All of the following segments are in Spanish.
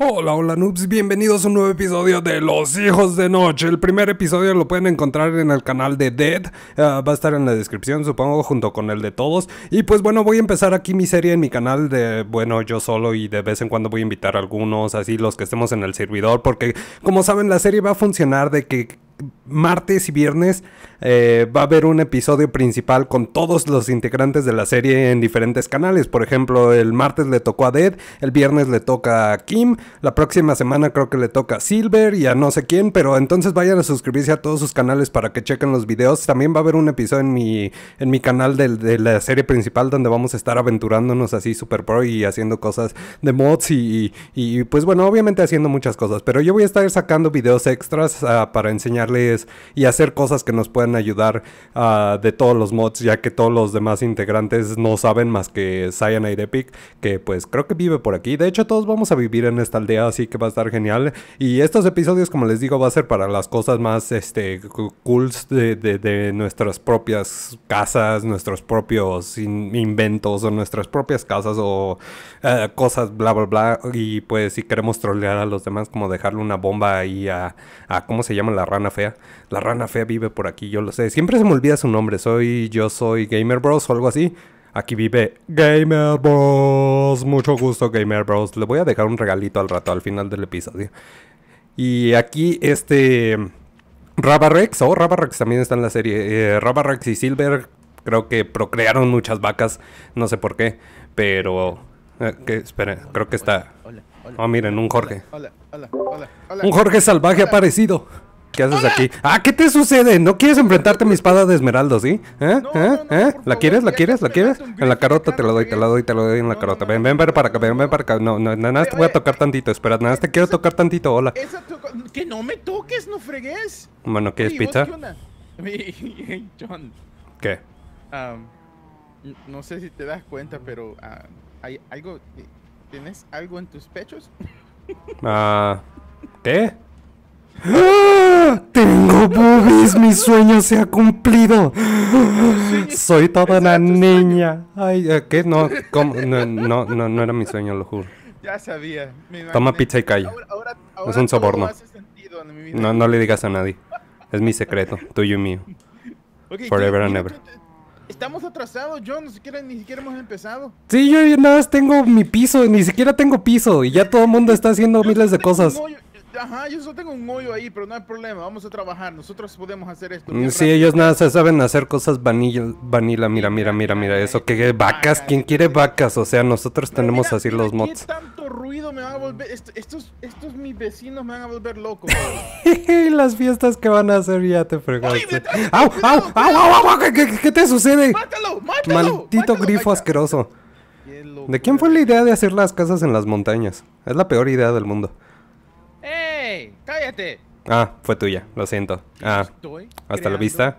Hola, hola noobs, bienvenidos a un nuevo episodio de Los Hijos de Noche. El primer episodio lo pueden encontrar en el canal de Dead, eh, va a estar en la descripción supongo junto con el de todos. Y pues bueno, voy a empezar aquí mi serie en mi canal de, bueno, yo solo y de vez en cuando voy a invitar a algunos, así los que estemos en el servidor, porque como saben la serie va a funcionar de que martes y viernes eh, va a haber un episodio principal con todos los integrantes de la serie en diferentes canales. Por ejemplo, el martes le tocó a Dead, el viernes le toca a Kim, la próxima semana creo que le toca a Silver y a no sé quién, pero entonces vayan a suscribirse a todos sus canales para que chequen los videos. También va a haber un episodio en mi, en mi canal de, la serie principal donde vamos a estar aventurándonos así super pro y haciendo cosas de mods y, pues bueno, obviamente haciendo muchas cosas, pero yo voy a estar sacando videos extras ah, para enseñarles y hacer cosas que nos puedan ayudar ah, de todos los mods, ya que todos los demás integrantes no saben más que Cyanide Epic, que pues creo que vive por aquí. De hecho, todos vamos a vivir en esta aldea, así que va a estar genial. Y estos episodios, como les digo, va a ser para las cosas más este, cool de, nuestras propias casas, nuestros propios inventos o nuestras propias casas o eh, cosas bla bla bla. Y pues si queremos trolear a los demás, como dejarle una bomba ahí a, ¿cómo se llama? La rana fea. La rana fea vive por aquí yo lo sé. Siempre se me olvida su nombre. Soy yo soy Gamer Bros o algo así. Aquí vive Gamer Bros. Mucho gusto Gamer Bros. Le voy a dejar un regalito al rato al final del episodio. Y aquí este Rabarrex o oh, también está en la serie. Eh, y Silver creo que procrearon muchas vacas, no sé por qué, pero eh, que, esperen, creo que está. Hola, oh, miren, un Jorge. Un Jorge salvaje aparecido. ¿Qué haces aquí? ¡Ah, qué te sucede! ¿No quieres enfrentarte a mi espada de esmeraldo, sí? ¿Eh? ¿Eh? ¿Eh? ¿La quieres? ¿La quieres? ¿La quieres? En la carota te la doy, te la doy, te la doy en la carota. Ven, ven para acá, ven, ven para acá. No, no, nada te voy a tocar tantito. Espera, nada más te quiero tocar tantito. Hola. Que no me toques, no fregues. Bueno, ¿qué es pizza? ¿Qué? no sé si te das cuenta, pero hay algo. ¿Tienes algo en tus pechos? Ah. ¿Qué? ¡Tengo boobies! ¡Mi sueño se ha cumplido! Soy toda una niña. Ay, ¿qué? No, no, No, no, era mi sueño, lo juro. Ya sabía. Toma pizza y calla. es un soborno. No, no le digas a nadie. Es mi secreto, tuyo y mío. Forever and ever. Estamos atrasados, yo Ni siquiera, ni hemos empezado. Sí, yo nada más tengo mi piso. Ni siquiera tengo piso. Y ya todo el mundo está haciendo miles de cosas ajá, yo solo tengo un hoyo ahí, pero no hay problema, vamos a trabajar, nosotros podemos hacer esto. Mm, sí, ellos nada se saben hacer cosas vanilla, mira, mira, mira, mira, eso, que vacas, ¿quién quiere vacas? O sea, nosotros tenemos así los mods. ¿Qué tanto ruido me van a volver? estos, estos mis vecinos me van a volver loco. Las fiestas que van a hacer ya te fregaste. ¡Au, au, au, au, qué te sucede? ¡Mátalo, mátalo! Maldito grifo asqueroso. ¿De quién fue la idea de hacer las casas en las montañas? Es la peor idea del mundo. ¡Cállate! Ah, fue tuya, lo siento. Ah, hasta la vista.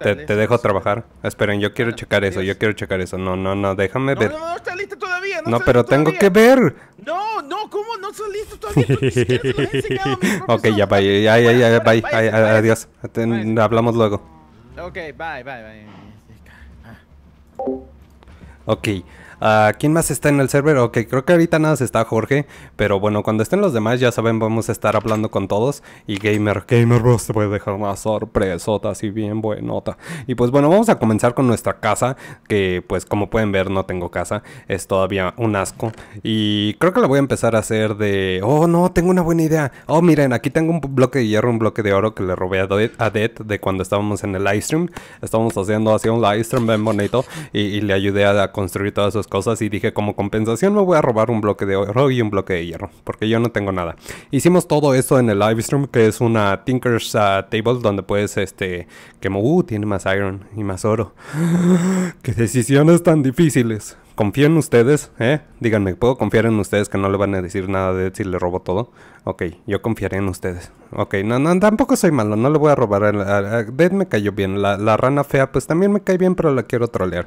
Te, dejo trabajar. Esperen, yo quiero checar eso, yo quiero checar eso. No, no, no, déjame ver. No, no, no está listo todavía. No, no pero tengo que ver. No, no, ¿cómo no está listo todavía? ok, ya, bye, ya, ya, ya, bye. bye adiós. Hablamos luego. Ok, bye, bye, bye. Ok. Ah, ¿Quién más está en el server? Ok, creo que ahorita nada está Jorge. Pero bueno, cuando estén los demás, ya saben, vamos a estar hablando con todos. Y Gamer, Gamer Bros te a dejar una sorpresota así bien buenota. Y pues bueno, vamos a comenzar con nuestra casa. Que pues como pueden ver, no tengo casa. Es todavía un asco. Y creo que la voy a empezar a hacer de... Oh, no, tengo una buena idea. Oh, miren, aquí tengo un bloque de hierro, un bloque de oro que le robé a Dead de cuando estábamos en el live stream. Estábamos haciendo así un live stream bien bonito. Y, le ayudé a construir todas sus y dije como compensación me voy a robar un bloque de oro y un bloque de hierro porque yo no tengo nada. Hicimos todo esto en el Livestream que es una Tinker's ah, Table donde puedes este que uh, tiene más iron y más oro. Qué decisiones tan difíciles. Confío en ustedes, ¿eh? Díganme, ¿puedo confiar en ustedes que no le van a decir nada de si le robo todo? Ok, yo confiaré en ustedes. Ok, no, no, tampoco soy malo, no le voy a robar. A, Dead me cayó bien, la, rana fea pues también me cae bien, pero la quiero trolear.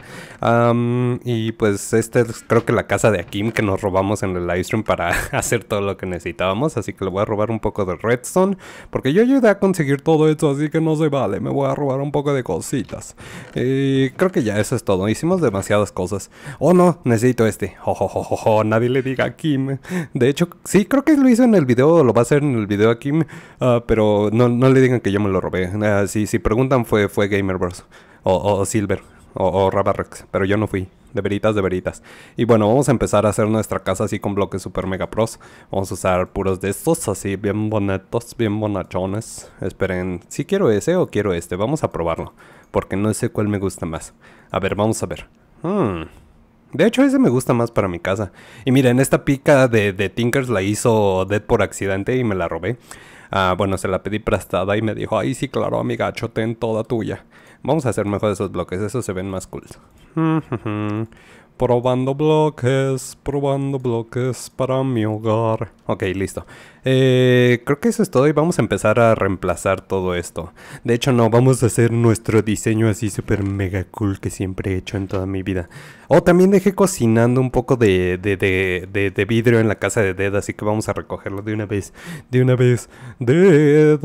y pues esta es creo que la casa de Akim que nos robamos en el livestream para hacer todo lo que necesitábamos. Así que le voy a robar un poco de redstone, porque yo ayudé a conseguir todo esto, así que no se vale. Me voy a robar un poco de cositas. Y eh, creo que ya eso es todo, hicimos demasiadas cosas. Oh no, necesito este. Ojo, oh, oh, oh, nadie le diga a Kim. De hecho, sí, creo que lo hice en el video lo va a hacer en el video aquí, ah, pero no, le digan que yo me lo robé. Ah, si, preguntan fue, fue Gamer Bros. O, Silver. O, o Pero yo no fui. De veritas, de veritas. Y bueno, vamos a empezar a hacer nuestra casa así con bloques super mega pros. Vamos a usar puros de estos, así bien bonitos, bien bonachones. Esperen, si quiero ese o quiero este, vamos a probarlo. Porque no sé cuál me gusta más. A ver, vamos a ver. Mmm de hecho, ese me gusta más para mi casa. Y miren, esta pica de, Tinkers la hizo Dead por accidente y me la robé. Ah, bueno, se la pedí prestada y me dijo, ay, sí, claro, amiga, en toda tuya. Vamos a hacer mejor esos bloques, esos se ven más cool. Probando bloques, probando bloques para mi hogar. Ok, listo. Eh, creo que eso es todo y vamos a empezar a reemplazar todo esto. De hecho, no, vamos a hacer nuestro diseño así súper mega cool que siempre he hecho en toda mi vida. Oh, también dejé cocinando un poco de, de, de, de vidrio en la casa de Dead, así que vamos a recogerlo de una vez. De una vez. Dead.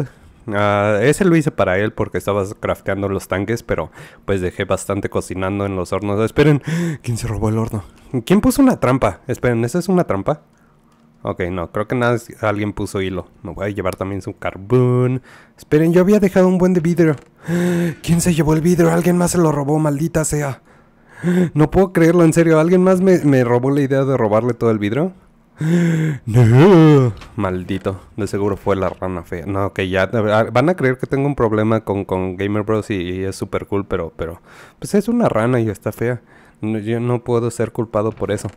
Ah, ese lo hice para él porque estabas crafteando los tanques, pero pues dejé bastante cocinando en los hornos. Esperen, ¿quién se robó el horno? ¿Quién puso una trampa? Esperen, ¿esa es una trampa? Ok, no, creo que nada, alguien puso hilo. Me voy a llevar también su carbón. Esperen, yo había dejado un buen de vidrio. ¿Quién se llevó el vidrio? Alguien más se lo robó, maldita sea. No puedo creerlo, en serio. ¿Alguien más me, me robó la idea de robarle todo el vidrio? Maldito, de seguro fue la rana fea. No, que ya van a creer que tengo un problema con, Gamer Bros y, es super cool, pero, pero pues es una rana y está fea. yo no puedo ser culpado por eso.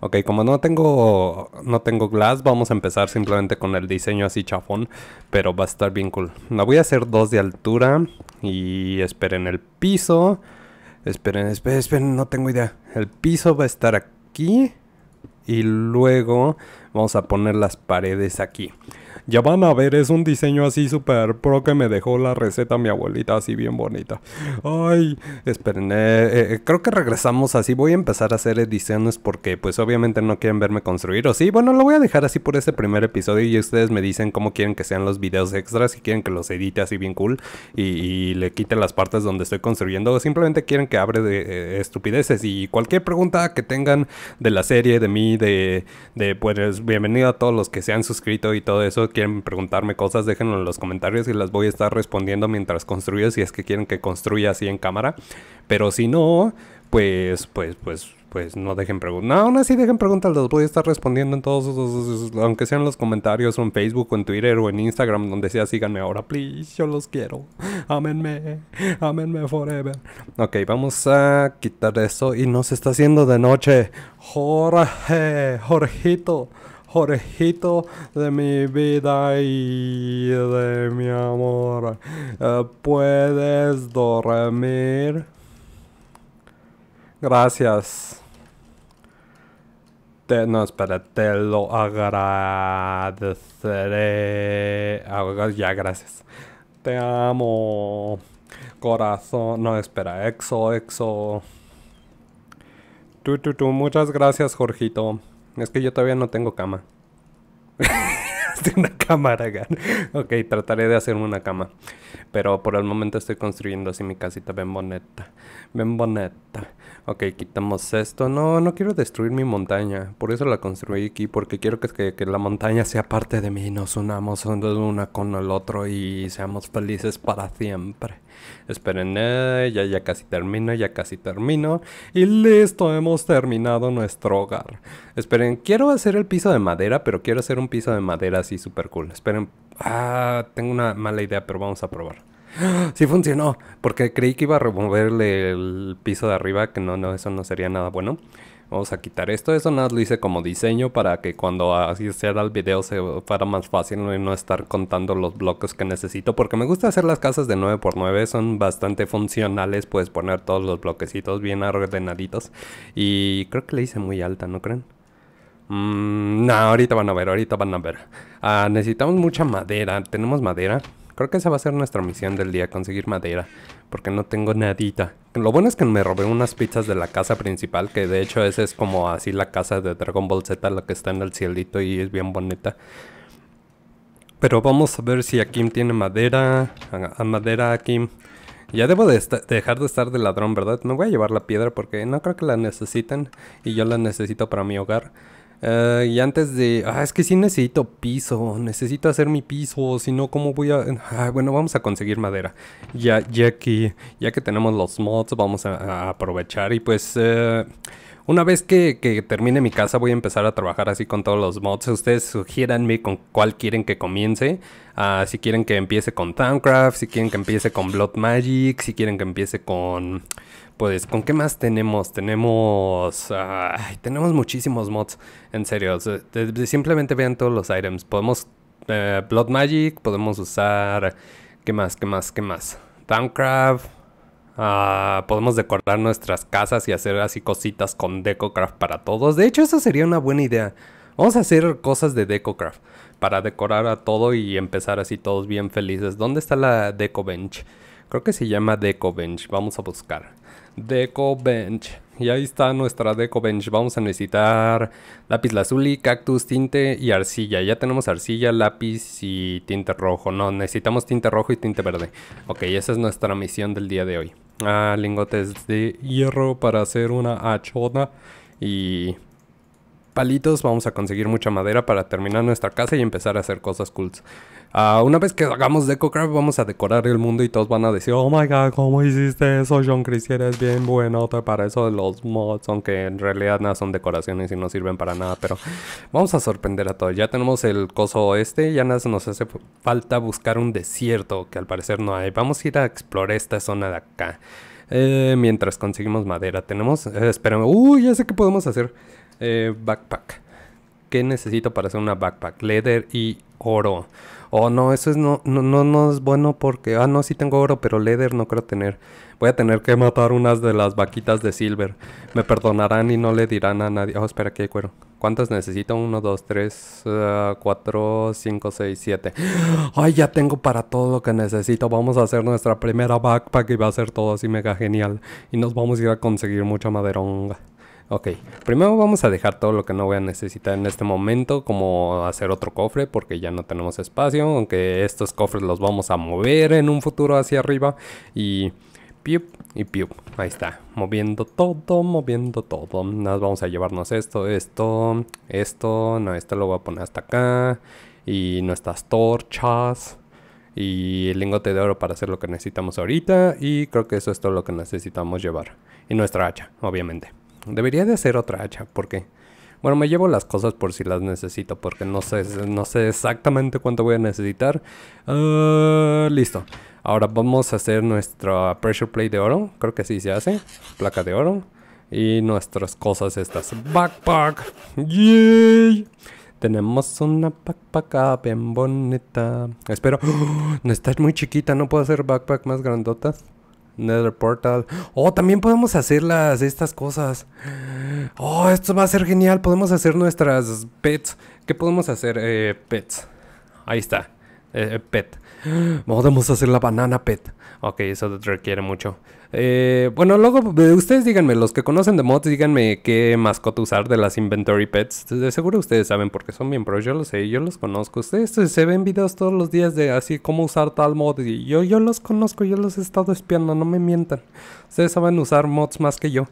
Ok, como no tengo no tengo glass, vamos a empezar simplemente con el diseño así chafón, pero va a estar bien cool. La voy a hacer dos de altura y esperen el piso. Esperen, esperen, esperen, no tengo idea. El piso va a estar aquí y luego Vamos a poner las paredes aquí. Ya van a ver, es un diseño así súper pro que me dejó la receta mi abuelita, así bien bonita. Ay, esperen, eh, eh, eh, creo que regresamos así. Voy a empezar a hacer ediciones porque pues obviamente no quieren verme construir. O sí, bueno, lo voy a dejar así por este primer episodio y ustedes me dicen cómo quieren que sean los videos extras, si quieren que los edite así bien cool y, le quite las partes donde estoy construyendo o simplemente quieren que abre de estupideces y cualquier pregunta que tengan de la serie, de mí, de, de pues pues, bienvenido a todos los que se han suscrito y todo eso. Quieren preguntarme cosas, déjenlo en los comentarios y las voy a estar respondiendo mientras construyo si es que quieren que construya así en cámara. Pero si no, pues, pues, pues, pues no dejen preguntas. No, aún así dejen preguntas, las voy a estar respondiendo en todos, aunque sean los comentarios en Facebook o en Twitter o en Instagram, donde sea, síganme ahora, please, yo los quiero. Amenme, amenme forever. Ok, vamos a quitar esto y nos está haciendo de noche. Jorge, Jorjito Jorgito de mi vida y de mi amor. Eh, ¿Puedes dormir? Gracias. Te, no, espera, te lo agradeceré. Ah, ya, gracias. Te amo. Corazón. No, espera, exo, exo. Tú, tú, tú. Muchas gracias, Jorgito. Es que yo todavía no tengo cama. una cámara, Ok, trataré de hacerme una cama. Pero por el momento estoy construyendo así mi casita bien bonita. Ok, quitamos esto. No, no quiero destruir mi montaña. Por eso la construí aquí. Porque quiero que, que, la montaña sea parte de mí. Nos unamos una con el otro y seamos felices para siempre. Esperen, eh, ya, ya casi termino, ya casi termino. Y listo, hemos terminado nuestro hogar. Esperen, quiero hacer el piso de madera, pero quiero hacer un piso de madera así súper cool. Esperen, ah, tengo una mala idea, pero vamos a probar. Si funcionó, porque creí que iba a removerle el piso de arriba, que no, no, eso no sería nada bueno. Vamos a quitar esto, eso nada lo hice como diseño para que cuando hiciera el video se fuera más fácil y no estar contando los bloques que necesito porque me gusta hacer las casas de 9x9, son bastante funcionales, puedes poner todos los bloquecitos bien ordenaditos y creo que le hice muy alta, ¿no creen? Nah, mm, no, ahorita van a ver, ahorita van a ver. Ah, necesitamos mucha madera, tenemos madera. Creo que esa va a ser nuestra misión del día, conseguir madera. Porque no tengo nadita. Lo bueno es que me robé unas pizzas de la casa principal, que de hecho esa es como así la casa de Dragon Ball Z, la que está en el cielito y es bien bonita. Pero vamos a ver si Akim tiene madera. A, madera, Akim. Ya debo de dejar de estar de ladrón, ¿verdad? Me voy a llevar la piedra porque no creo que la necesiten y yo la necesito para mi hogar. Eh, y antes de... Ah, es que sí necesito piso. Necesito hacer mi piso. Si no, ¿cómo voy a...? Ah, bueno, vamos a conseguir madera. Ya, ya, que, ya que tenemos los mods, vamos a, aprovechar. Y pues... Eh, una vez que, termine mi casa voy a empezar a trabajar así con todos los mods. Ustedes sugiéranme con cuál quieren que comience. Ah, si quieren que empiece con Towncraft, si quieren que empiece con Blood Magic, si quieren que empiece con pues, ¿con qué más tenemos? Tenemos. tenemos muchísimos mods. En serio. simplemente vean todos los items. Podemos. Eh, Blood Magic. Podemos usar. ¿Qué más? ¿Qué más? ¿Qué más? Downcraft. Ah, podemos decorar nuestras casas y hacer así cositas con DecoCraft para todos. De hecho, eso sería una buena idea. Vamos a hacer cosas de DecoCraft para decorar a todo y empezar así todos bien felices. ¿Dónde está la Deco Creo que se llama DecoBench. Vamos a buscar. Deco Bench. Y ahí está nuestra Deco Bench. Vamos a necesitar lápiz lazuli, cactus, tinte y arcilla. Ya tenemos arcilla, lápiz y tinte rojo. No, necesitamos tinte rojo y tinte verde. Ok, esa es nuestra misión del día de hoy. Ah, lingotes de hierro para hacer una achona y palitos, vamos a conseguir mucha madera para terminar nuestra casa y empezar a hacer cosas cool. Ah, una vez que hagamos DecoCraft, vamos a decorar el mundo y todos van a decir, oh my god, ¿cómo hiciste eso, John Chris? Eres bien bueno para eso de los mods, aunque en realidad nada son decoraciones y no sirven para nada, pero vamos a sorprender a todos. Ya tenemos el coso este, ya nos hace falta buscar un desierto, que al parecer no hay. Vamos a ir a explorar esta zona de acá. Eh, mientras conseguimos madera, tenemos... Eh, espérame, uy, ya sé qué podemos hacer eh, backpack. ¿Qué necesito para hacer una backpack? Leather y oro. Oh, no, eso es no, no, no, no es bueno porque... Ah, no, sí tengo oro, pero leather no creo tener. Voy a tener que matar unas de las vaquitas de silver. Me perdonarán y no le dirán a nadie... Oh, espera, aquí hay cuero. ¿Cuántas necesito? Uno, dos, 3, ah, cuatro, cinco, seis, siete. Ay, ya tengo para todo lo que necesito. Vamos a hacer nuestra primera backpack y va a ser todo así mega genial. Y nos vamos a ir a conseguir mucha maderonga. Ok, primero vamos a dejar todo lo que no voy a necesitar en este momento, como hacer otro cofre, porque ya no tenemos espacio, aunque estos cofres los vamos a mover en un futuro hacia arriba y... Piup y piup, ahí está, moviendo todo, moviendo todo, nos vamos a llevarnos esto, esto, esto, no, esto lo voy a poner hasta acá, y nuestras torchas, y el lingote de oro para hacer lo que necesitamos ahorita, y creo que eso es todo lo que necesitamos llevar, y nuestra hacha, obviamente. Debería de hacer otra hacha, ¿por qué? Bueno, me llevo las cosas por si las necesito, porque no sé, no sé exactamente cuánto voy a necesitar. Ah, listo. Ahora vamos a hacer nuestra pressure plate de oro. Creo que sí se hace. Placa de oro. Y nuestras cosas estas. Backpack. ¡Yay! Tenemos una backpack bien bonita. Espero. No está muy chiquita. No puedo hacer backpack más grandotas. Nether Portal. Oh, también podemos hacer las, estas cosas. Oh, esto va a ser genial. Podemos hacer nuestras pets. ¿Qué podemos hacer? Eh, pets. Ahí está. Eh, eh, pet. Podemos hacer la banana pet. Ok, eso requiere mucho. Eh, bueno, luego eh, ustedes díganme, los que conocen de mods, díganme qué mascota usar de las inventory pets. De seguro ustedes saben porque son miembros, yo lo sé, yo los conozco. Ustedes eh, se ven videos todos los días de así cómo usar tal mod y yo, yo los conozco, yo los he estado espiando, no me mientan. Ustedes saben usar mods más que yo.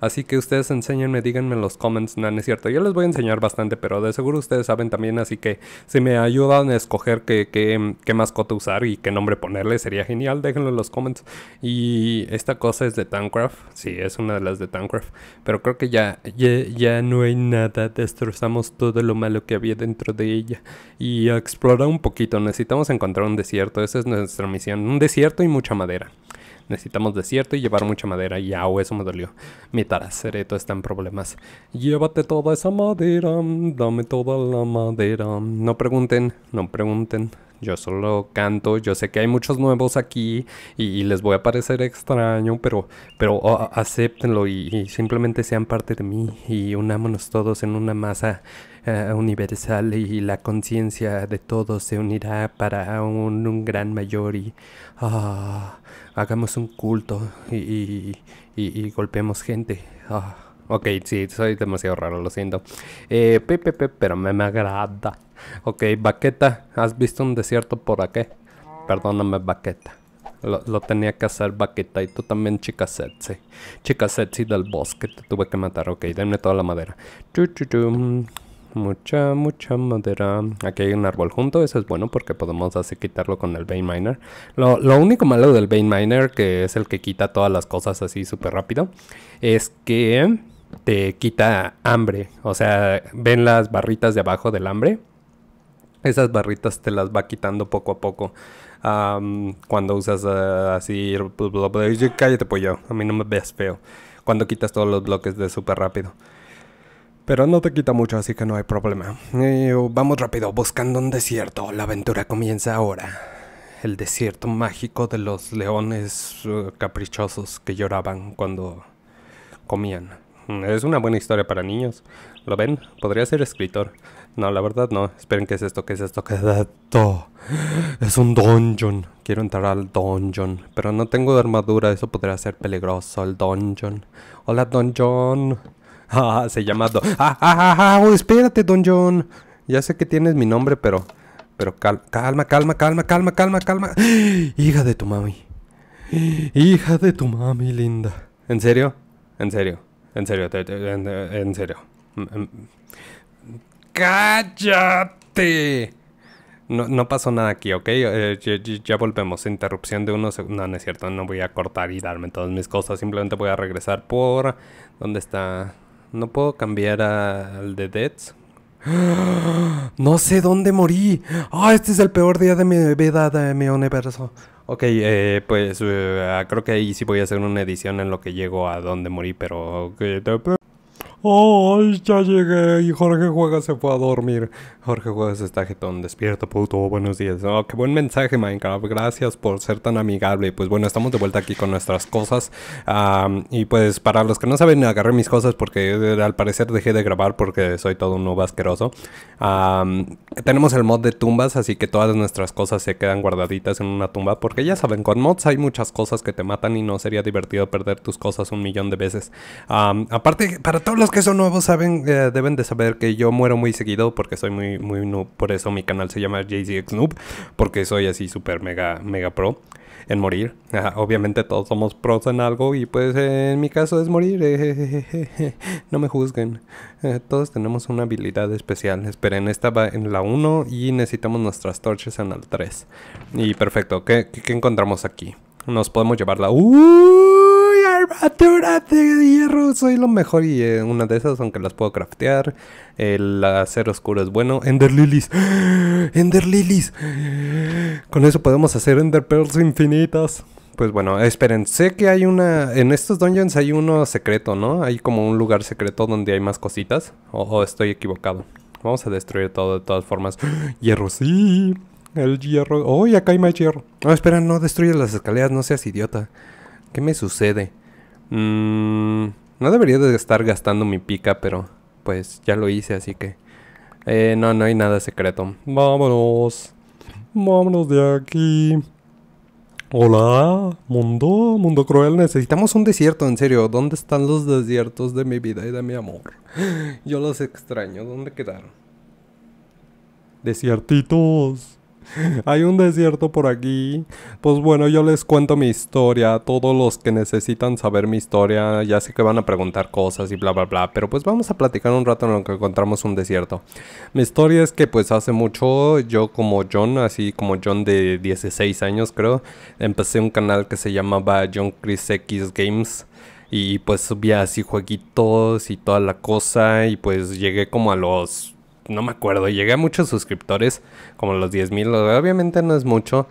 Así que ustedes enséñenme, díganme en los comments, no, es cierto. Yo les voy a enseñar bastante, pero de seguro ustedes saben también, así que si me ayudan a escoger qué, qué, mascota usar y qué nombre ponerle, sería genial. Déjenlo en los comments. Y esta cosa es de Tancraft, sí, es una de las de Tancraft, pero creo que ya, ya, ya no hay nada. Destrozamos todo lo malo que había dentro de ella y explorar un poquito. Necesitamos encontrar un desierto, esa es nuestra misión. Un desierto y mucha madera. Necesitamos desierto y llevar mucha madera. Y au, eso me dolió. Mi taracereto está en problemas. Llévate toda esa madera, dame toda la madera. No pregunten, no pregunten. Yo solo canto, yo sé que hay muchos nuevos aquí y, les voy a parecer extraño, pero, pero oh, acéptenlo y, simplemente sean parte de mí y unámonos todos en una masa eh, universal y la conciencia de todos se unirá para un, gran mayor y ah, hagamos un culto y, y, golpeemos gente. Ah, ok, sí, soy demasiado raro, lo siento. pepe, eh, pero me, me agrada. Ok, Baqueta, ¿has visto un desierto por aquí? Perdóname, Baqueta. Lo, tenía que hacer Baqueta, y tú también chica sexy. Chica del bosque, te tuve que matar. Ok, denme toda la madera. Chuchuchum mucha, mucha madera. Aquí hay un árbol junto, eso es bueno porque podemos así quitarlo con el Vein Miner. Lo, único malo del Vein Miner, que es el que quita todas las cosas así súper rápido, es que te quita hambre. O sea, ven las barritas de abajo del hambre. Esas barritas te las va quitando poco a poco. cuando usas ah, así, cállate pollo, a mí no me veas feo. Cuando quitas todos los bloques de súper rápido. Pero no te quita mucho, así que no hay problema. Eh, vamos rápido, buscando un desierto. La aventura comienza ahora. El desierto mágico de los leones eh, caprichosos que lloraban cuando comían. Es una buena historia para niños. ¿Lo ven? Podría ser escritor. No, la verdad no. Esperen, ¿qué es esto? ¿Qué es esto? ¿Qué es esto? Es un dungeon. Quiero entrar al dungeon. Pero no tengo armadura. Eso podría ser peligroso. El dungeon. Hola, dungeon. Ah, se llama Don. Ah, ah, ah, ah oh, espérate, Don John. Ya sé que tienes mi nombre, pero. Pero calma, calma, calma, calma, calma, calma. Hija de tu mami. Hija de tu mami, linda. ¿En serio? ¿En serio? ¿En serio? ¿En, en serio? en serio en serio en serio cállate No, pasó nada aquí, ¿ok? Eh, ya, ya, volvemos. Interrupción de unos segundos. No, no es cierto. No voy a cortar y darme todas mis cosas. Simplemente voy a regresar por... ¿Dónde está? No puedo cambiar al de Dead? No sé dónde morí. Ah, este es el peor día de mi vida, de mi universo. Ok, eh, pues eh, ah, creo que ahí sí voy a hacer una edición en lo que llego a dónde morí, pero... Oh, ya llegué y Jorge Juega se fue a dormir. Jorge Juegas está jetón, despierto. puto, buenos días. Oh, qué buen mensaje Minecraft, gracias por ser tan amigable. Pues bueno, estamos de vuelta aquí con nuestras cosas. y pues para los que no saben, agarré mis cosas porque eh, al parecer dejé de grabar porque soy todo un nuevo asqueroso. tenemos el mod de tumbas, así que todas nuestras cosas se quedan guardaditas en una tumba. Porque ya saben, con mods hay muchas cosas que te matan y no sería divertido perder tus cosas un millón de veces. aparte, para todos los que eso son nuevos saben, eh, deben de saber que yo muero muy seguido porque soy muy, muy noob. Por eso mi canal se llama JZX Noob, porque soy así súper mega, mega pro en morir. obviamente todos somos pros en algo y pues en mi caso es morir. no me juzguen. Eh, todos tenemos una habilidad especial. Esperen, esta va en la 1 y necesitamos nuestras torches en la 3. Y perfecto, ¿qué, qué, encontramos aquí? Nos podemos llevar la... ¡Uh! armadura de hierro, soy lo mejor y eh, una de esas, aunque las puedo craftear. El acero oscuro es bueno. Ender lilies, Ender lilies. Con eso podemos hacer Ender pearls infinitas. Pues bueno, esperen, sé que hay una... En estos dungeons hay uno secreto, ¿no? Hay como un lugar secreto donde hay más cositas. O estoy equivocado. Vamos a destruir todo de todas formas. hierro, sí. El hierro. ¡Oh, y acá hay más hierro! No, espera, no destruyas las escaleras, no seas idiota. ¿Qué me sucede? Mmm, no debería de estar gastando mi pica, pero pues ya lo hice, así que... Eh, no, no hay nada secreto. Vámonos. Vámonos de aquí. Hola, mundo, mundo cruel. Necesitamos un desierto, en serio. ¿Dónde están los desiertos de mi vida y de mi amor? Yo los extraño. ¿Dónde quedaron? Desiertitos. Hay un desierto por aquí. Pues bueno, yo les cuento mi historia. Todos los que necesitan saber mi historia, ya sé que van a preguntar cosas y bla, bla, bla. Pero pues vamos a platicar un rato en lo que encontramos un desierto. Mi historia es que pues hace mucho yo como John, así como John de 16 años creo, empecé un canal que se llamaba John Chris X Games. Y pues subía así jueguitos y toda la cosa. Y pues llegué como a los no me acuerdo, llegué a muchos suscriptores, como los 10.000, obviamente no es mucho.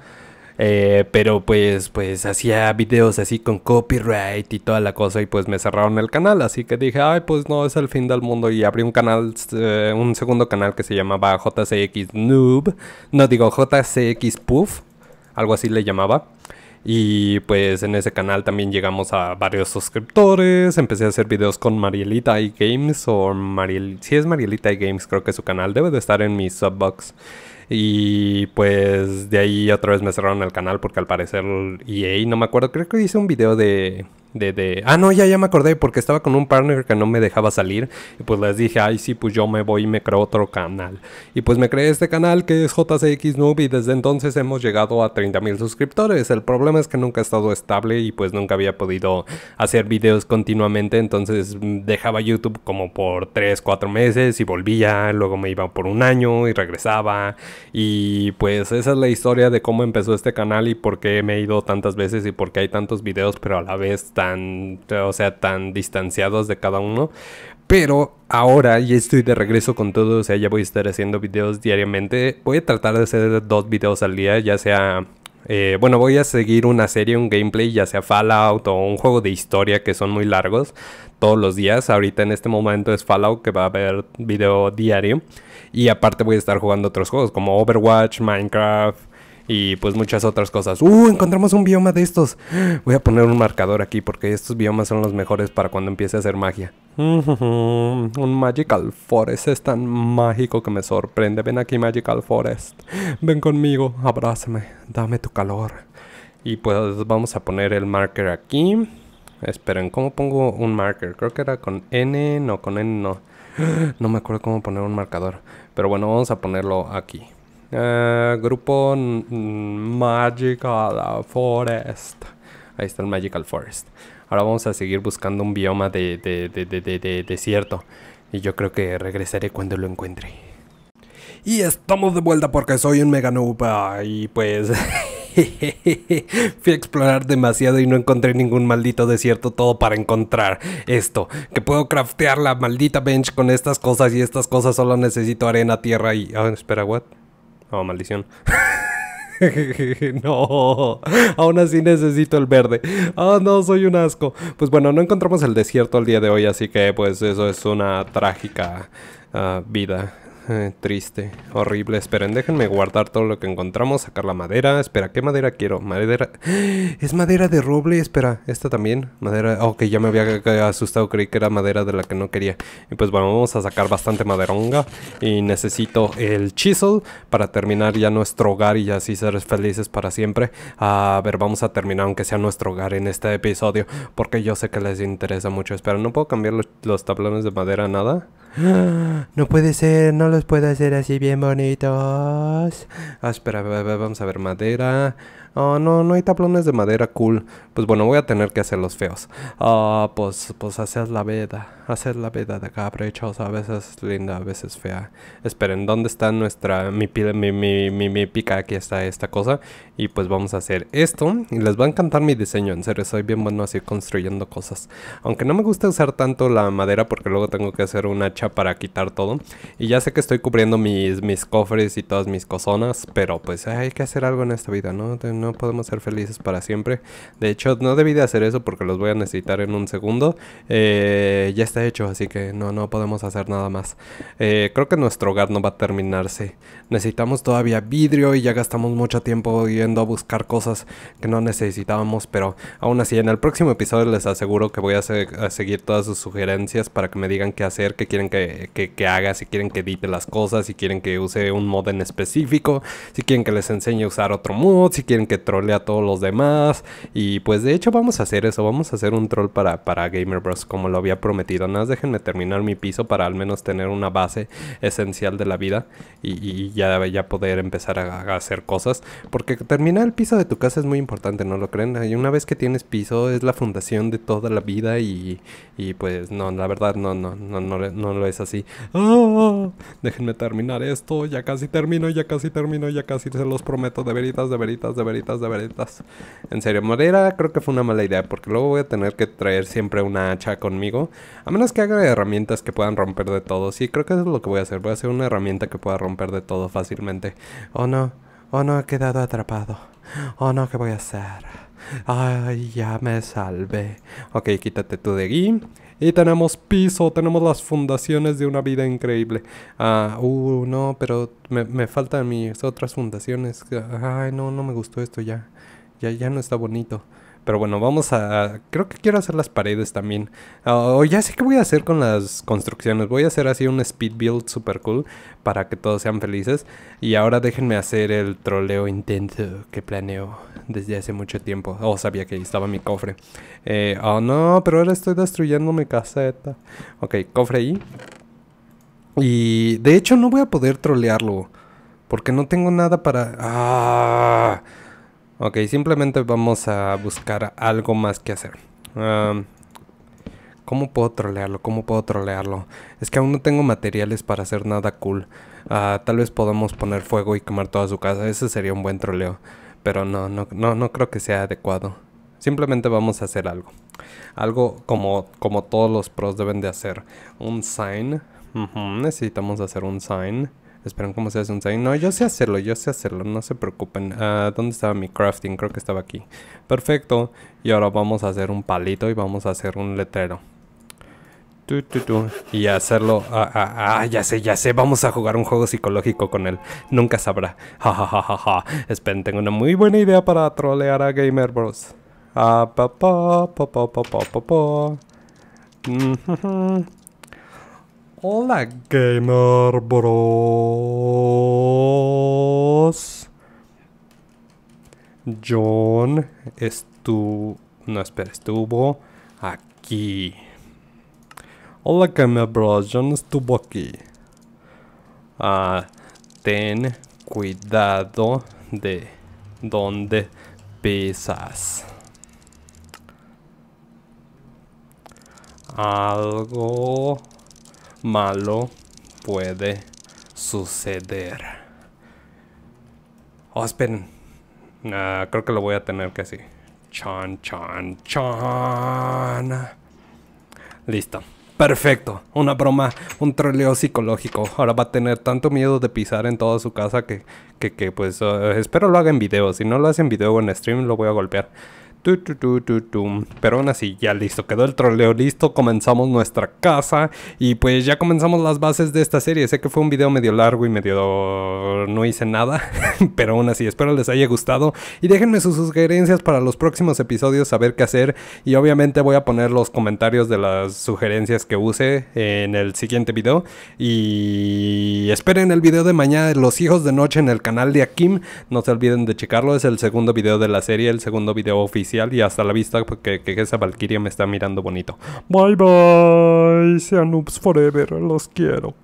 Eh, pero pues, pues hacía videos así con copyright y toda la cosa y pues me cerraron el canal. Así que dije, ay, pues no, es el fin del mundo. Y abrí un canal, eh, un segundo canal que se llamaba JCX Noob. No digo JCX Puff, algo así le llamaba. Y pues en ese canal también llegamos a varios suscriptores. Empecé a hacer videos con Marielita y Games o Mariel... Si es Marielita y Games creo que su canal debe de estar en mi subbox. Y pues de ahí otra vez me cerraron el canal porque al parecer EA, e no me acuerdo, creo que hice un video de de, de, ah, no, ya, ya me acordé, porque estaba con un partner que no me dejaba salir. Y pues les dije, ay, sí, pues yo me voy y me creo otro canal. Y pues me creé este canal que es JCX Noob y desde entonces hemos llegado a 30 mil suscriptores. El problema es que nunca he estado estable y pues nunca había podido hacer videos continuamente. Entonces mm, dejaba YouTube como por 3, 4 meses y volvía. Luego me iba por un año y regresaba. Y pues esa es la historia de cómo empezó este canal y por qué me he ido tantas veces y por qué hay tantos videos, pero a la vez tan, o sea, tan distanciados de cada uno. Pero ahora ya estoy de regreso con todo, o sea, ya voy a estar haciendo videos diariamente. Voy a tratar de hacer dos videos al día, ya sea eh, bueno, voy a seguir una serie, un gameplay, ya sea Fallout o un juego de historia que son muy largos todos los días. Ahorita en este momento es Fallout que va a haber video diario. Y aparte voy a estar jugando otros juegos como Overwatch, Minecraft, y pues muchas otras cosas. ¡Uh! Encontramos un bioma de estos. Voy a poner un marcador aquí porque estos biomas son los mejores para cuando empiece a hacer magia. un Magical Forest es tan mágico que me sorprende. Ven aquí Magical Forest. Ven conmigo, abrázame, dame tu calor. Y pues vamos a poner el marker aquí. Esperen, ¿cómo pongo un marker? Creo que era con N, no, con N no. No me acuerdo cómo poner un marcador. Pero bueno, vamos a ponerlo aquí. Eh, grupo Magical Forest. Ahí está el Magical Forest. Ahora vamos a seguir buscando un bioma de, de, de, de desierto. Y yo creo que regresaré cuando lo encuentre. Y estamos de vuelta porque soy un mega noob. Y pues... Fui a explorar demasiado y no encontré ningún maldito desierto todo para encontrar esto. Que puedo craftear la maldita bench con estas cosas y estas cosas solo necesito arena, tierra y... Ah, espera, ¿what? Oh, maldición. no, aún así necesito el verde. oh, no, soy un asco. Pues bueno, no encontramos el desierto el día de hoy, así que pues eso es una trágica ah, vida. Eh, triste, horrible. Esperen, déjenme guardar todo lo que encontramos, sacar la madera. Espera, ¿qué madera quiero? Madera... Es madera de roble, espera. Esta también, madera... Ok, ya me había asustado, creí que era madera de la que no quería. Y pues bueno, vamos a sacar bastante maderonga. Y necesito el chisel para terminar ya nuestro hogar y así ser felices para siempre. A ver, vamos a terminar aunque sea nuestro hogar en este episodio. Porque yo sé que les interesa mucho. Espera, ¿no puedo cambiar los tablones de madera nada? No puede ser, no los puedo hacer así bien bonitos. Ah, espera, vamos a ver madera. Oh, no, no hay tablones de madera cool. Pues bueno, voy a tener que hacer los feos. Ah, pues, pues haces la veda. Haces la veda de caprichos. A veces linda, a veces fea. Esperen, ¿dónde está nuestra... Mi, mi, mi, mi, pica? Aquí está esta cosa. Y pues vamos a hacer esto. Y les va a encantar mi diseño. En serio, soy bien bueno así construyendo cosas. Aunque no me gusta usar tanto la madera porque luego tengo que hacer un hacha para quitar todo. Y ya sé que estoy cubriendo mis, mis cofres y todas mis cosonas. Pero pues hay que hacer algo en esta vida, ¿no? no no podemos ser felices para siempre. De hecho, no debí de hacer eso porque los voy a necesitar en un segundo. Eh, ya está hecho, así que no, no podemos hacer nada más. Eh, creo que nuestro hogar no va a terminarse. Necesitamos todavía vidrio y ya gastamos mucho tiempo yendo a buscar cosas que no necesitábamos, pero aún así en el próximo episodio les aseguro que voy a, seguir todas sus sugerencias para que me digan qué hacer, qué quieren que, que haga, si quieren que edite las cosas, si quieren que use un mod en específico, si quieren que les enseñe a usar otro mod, si quieren que trole a todos los demás. Y pues de hecho vamos a hacer eso, vamos a hacer un troll para, para Gamer Bros. como lo había prometido. Nada más déjenme terminar mi piso para al menos tener una base esencial de la vida y, ya, ya poder empezar a, hacer cosas. Porque terminar el piso de tu casa es muy importante, ¿no lo creen? Y una vez que tienes piso es la fundación de toda la vida y, y pues no, la verdad no, no, no, no, no lo es así. ¡Ah! Déjenme terminar esto, ya casi termino, ya casi termino, ya casi se los prometo, de veritas, de veritas, de veritas de varitas. En serio, madera creo que fue una mala idea porque luego voy a tener que traer siempre una hacha conmigo. A menos que haga herramientas que puedan romper de todo. Sí, creo que es lo que voy a hacer. Voy a hacer una herramienta que pueda romper de todo fácilmente. Oh no, oh no, he quedado atrapado. Oh no, ¿qué voy a hacer? Ay, ya me salvé. Ok, quítate tú de aquí. Y tenemos piso, tenemos las fundaciones de una vida increíble. Ah, uh, no, pero me, faltan mis otras fundaciones. Ay, no, no me gustó esto ya. Ya, ya no está bonito. Pero bueno, vamos a... Creo que quiero hacer las paredes también. O oh, ya sé qué voy a hacer con las construcciones. Voy a hacer así un speed build super cool para que todos sean felices. Y ahora déjenme hacer el troleo intento que planeo desde hace mucho tiempo. Oh, sabía que ahí estaba mi cofre. Eh, oh, no, pero ahora estoy destruyendo mi caseta. Ok, cofre ahí. Y de hecho no voy a poder trolearlo. Porque no tengo nada para... ¡Ah! Ok, simplemente vamos a buscar algo más que hacer. ¿Cómo puedo trolearlo? ¿Cómo puedo trolearlo? Es que aún no tengo materiales para hacer nada cool. Ah, tal vez podamos poner fuego y quemar toda su casa. Ese sería un buen troleo. Pero no, no, no, creo que sea adecuado. Simplemente vamos a hacer algo. Algo como, como todos los pros deben de hacer. Un sign. Necesitamos hacer un sign. Esperen, cómo se hace un sign. No, yo sé hacerlo, yo sé hacerlo, no se preocupen. Ah, ¿Dónde estaba mi crafting? Creo que estaba aquí. Perfecto. Y ahora vamos a hacer un palito y vamos a hacer un letrero. Tu, tu, tu. Y hacerlo. Ah, ah, ah ya sé, ya sé. Vamos a jugar un juego psicológico con él. Nunca sabrá. Ja, ja, ja, ja, Esperen, tengo una muy buena idea para trolear a Gamer Bros. Ah, pa, pa, pa, pa, pa, pa, mm, Hola Gamer Bros. John estuvo... No, espera, estuvo aquí. Hola Gamer Bros. John estuvo aquí. Ah, ten cuidado de dónde pesas. Algo malo puede suceder. Oh, esperen. Ah, creo que lo voy a tener que así. Chan, chan, chan. Listo. Perfecto. Una broma, un troleo psicológico. Ahora va a tener tanto miedo de pisar en toda su casa que, que, que pues, ah, espero lo haga en video. Si no lo hace en video o en stream, lo voy a golpear. Pero aún así, ya listo, quedó el troleo listo, comenzamos nuestra casa y pues ya comenzamos las bases de esta serie. Sé que fue un video medio largo y medio... no hice nada, pero aún así, espero les haya gustado y déjenme sus sugerencias para los próximos episodios, saber qué hacer y obviamente voy a poner los comentarios de las sugerencias que use en el siguiente video y esperen el video de mañana, de Los Hijos de Noche en el canal de Akim, no se olviden de checarlo, es el segundo video de la serie, el segundo video oficial y hasta la vista porque pues, que esa Valkyria me está mirando bonito. Bye bye, sean noobs forever, los quiero.